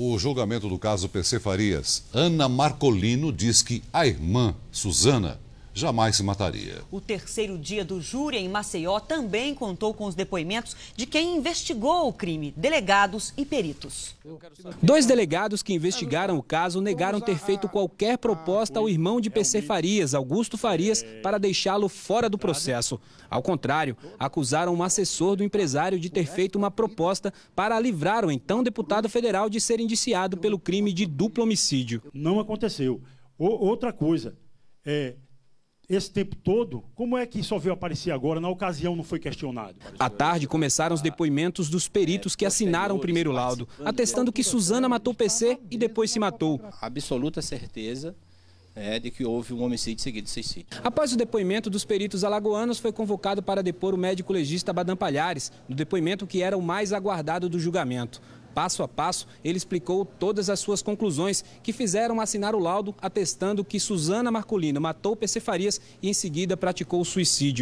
o julgamento do caso PC Farias. Ana Marcolino diz que a irmã, Suzana, jamais se mataria. O terceiro dia do júri em Maceió também contou com os depoimentos de quem investigou o crime, delegados e peritos. Dois delegados que investigaram o caso negaram ter feito qualquer proposta ao irmão de PC Farias, Augusto Farias, para deixá-lo fora do processo. Ao contrário, acusaram um assessor do empresário de ter feito uma proposta para livrar o então deputado federal de ser indiciado pelo crime de duplo homicídio. Não aconteceu. O outra coisa, é, esse tempo todo, como é que só veio aparecer agora? Na ocasião não foi questionado. À tarde começaram os depoimentos dos peritos que assinaram o primeiro laudo, atestando que Suzana matou PC e depois se matou. Absoluta certeza é, de que houve um homicídio seguido de suicídio. Após o depoimento dos peritos alagoanos, foi convocado para depor o médico legista Badam Palhares, no depoimento que era o mais aguardado do julgamento. Passo a passo, ele explicou todas as suas conclusões, que fizeram assinar o laudo atestando que Suzana Marcolino matou Percefarias e em seguida praticou o suicídio.